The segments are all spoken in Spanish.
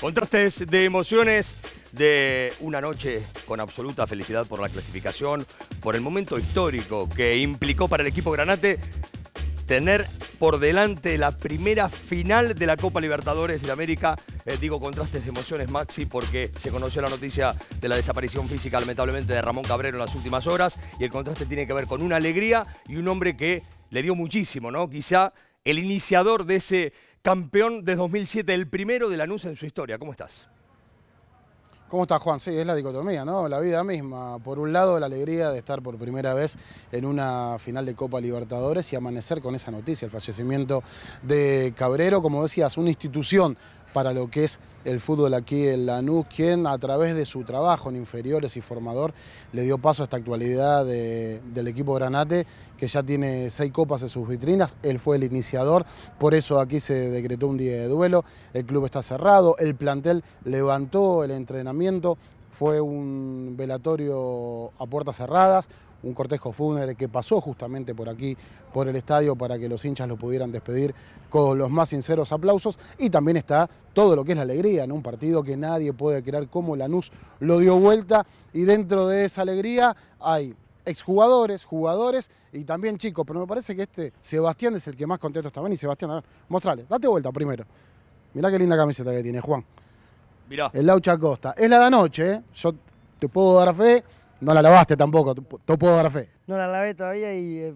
Contrastes de emociones de una noche con absoluta felicidad por la clasificación, por el momento histórico que implicó para el equipo Granate tener por delante la primera final de la Copa Libertadores de América. Eh, digo contrastes de emociones, Maxi, porque se conoció la noticia de la desaparición física, lamentablemente, de Ramón Cabrero en las últimas horas. Y el contraste tiene que ver con una alegría y un hombre que le dio muchísimo, ¿no? Quizá el iniciador de ese campeón de 2007, el primero de Lanús en su historia. ¿Cómo estás? ¿Cómo estás, Juan? Sí, es la dicotomía, ¿no? La vida misma. Por un lado, la alegría de estar por primera vez en una final de Copa Libertadores y amanecer con esa noticia, el fallecimiento de Cabrero, como decías, una institución para lo que es el fútbol aquí en Lanús, quien a través de su trabajo en inferiores y formador le dio paso a esta actualidad del equipo Granate, que ya tiene seis copas en sus vitrinas, él fue el iniciador, por eso aquí se decretó un día de duelo, el club está cerrado, el plantel levantó el entrenamiento, fue un velatorio a puertas cerradas, un cortejo fúnebre que pasó justamente por aquí, por el estadio, para que los hinchas lo pudieran despedir con los más sinceros aplausos. Y también está todo lo que es la alegría en un partido que nadie puede creer cómo Lanús lo dio vuelta. Y dentro de esa alegría hay exjugadores, jugadores y también chicos. Pero me parece que este Sebastián es el que más contento está. Ven y Sebastián, a ver, mostrale, date vuelta primero. Mirá qué linda camiseta que tiene Juan. Mirá. El Laucha Costa. Es la de anoche, ¿eh? Yo te puedo dar fe no la lavaste tampoco, todo puedo dar fe. No la lavé todavía y eh,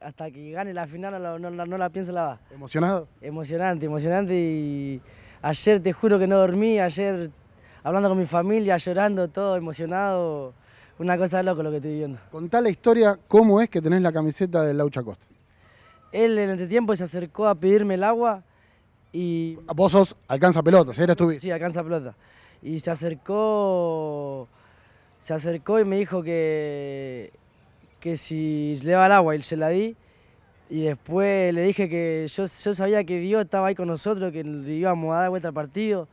hasta que gane la final no, no, la pienso lavar. ¿Emocionado? Emocionante, emocionante. Y ayer te juro que no dormí, ayer hablando con mi familia, llorando, todo emocionado. Una cosa de loco lo que estoy viviendo. Contá la historia, ¿cómo es que tenés la camiseta de Laucha Costa? Él en el tiempo se acercó a pedirme el agua y... Vos sos alcanza pelotas, eres tú. Sí, alcanza pelota. Y se acercó se acercó y me dijo que, que si le daba el agua y se la di. Y después le dije que yo, sabía que Dios estaba ahí con nosotros, que le íbamos a dar vuelta al partido,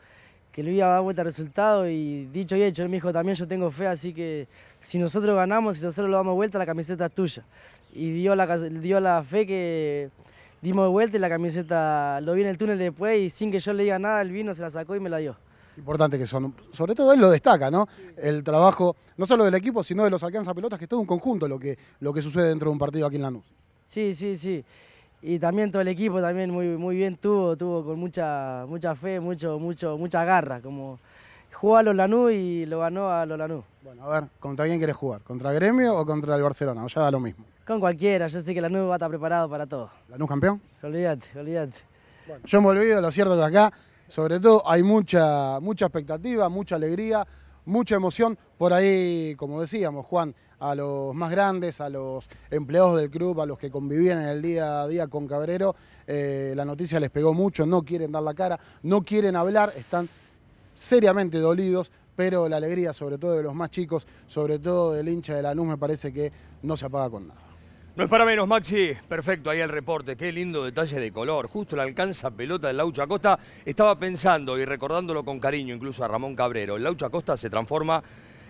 que le iba a dar vuelta al resultado. Y dicho y hecho, él me dijo también yo tengo fe, así que si nosotros ganamos, si nosotros lo damos vuelta, la camiseta es tuya. Y dio la, dio la fe que dimos vuelta y la camiseta lo vi en el túnel después y sin que yo le diga nada, él vino, se la sacó y me la dio importante que son. Sobre todo él lo destaca, ¿no? El trabajo, no solo del equipo, sino de los alcanzapelotas, que es todo un conjunto lo que, lo que sucede dentro de un partido aquí en Lanús. Sí, sí, sí. Y también todo el equipo también muy, muy bien tuvo, tuvo con mucha, mucha fe, mucho, mucho, mucha garra, como jugó a los Lanús y lo ganó a los Lanús. Bueno, a ver, ¿contra quién quieres jugar? ¿Contra Gremio o contra el Barcelona? O ya da lo mismo. Con cualquiera, yo sé que Lanús va a estar preparado para todo. ¿Lanús campeón? Olvídate, olvídate. yo me olvido, lo cierto que acá sobre todo hay mucha, mucha expectativa, mucha alegría, mucha emoción. Por ahí, como decíamos, Juan, a los más grandes, a los empleados del club, a los que convivían en el día a día con Cabrero, eh, la noticia les pegó mucho, no quieren dar la cara, no quieren hablar, están seriamente dolidos, pero la alegría, sobre todo de los más chicos, sobre todo del hincha de la luz, me parece que no se apaga con nada. No es para menos, Maxi. Perfecto, ahí el reporte. Qué lindo detalle de color. Justo la alcanza pelota del Laucha Costa. Estaba pensando y recordándolo con cariño incluso a Ramón Cabrero. El Laucha Costa se transforma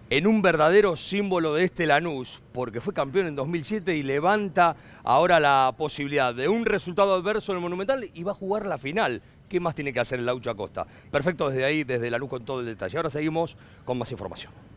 en un verdadero símbolo de este Lanús, porque fue campeón en 2007 y levanta ahora la posibilidad de un resultado adverso en el Monumental y va a jugar la final. ¿Qué más tiene que hacer el Laucha Costa? Perfecto desde ahí, desde Lanús con todo el detalle. Ahora seguimos con más información.